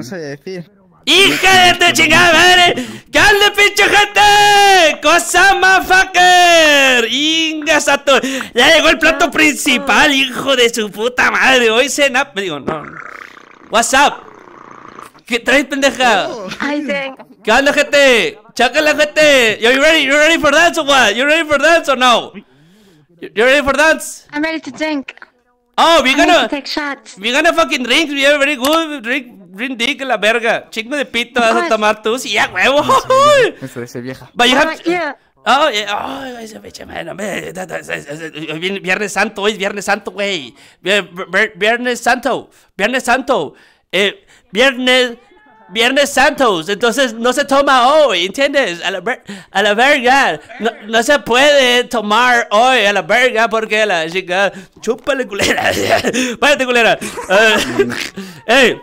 no sé decir. ¡Hija de tu chingada madre! ¡Qué de pinche gente! ¡Cosa mafaker! ¡Ingas a Ya llegó el plato principal, hijo de su puta madre. Hoy cena. Digo, no. WhatsApp. ¿Qué traes, pendeja? ¿Qué onda, gente? ¡Chácala, gente! ¿You ready? ¿You ready for dance or what? ¿You ready for dance or no? ¿You ready for dance? I'm ready to drink. Oh, we're gonna. We're gonna fucking drink. We are very good. Drink Rindig la verga. Chingo de pito vas a tomar tú. Sí, ya, huevo. Eso dice vieja. Vaya, Oh, oh, ese pinche Viernes Santo, hoy es Viernes Santo, güey. Viernes Santo, Viernes Santo. Eh, viernes, Viernes Santos. Entonces no se toma hoy, ¿entiendes? A la, verga. No, se puede tomar hoy a la verga porque la chica. Chúpale culera. Párate, culera. Eh, ey.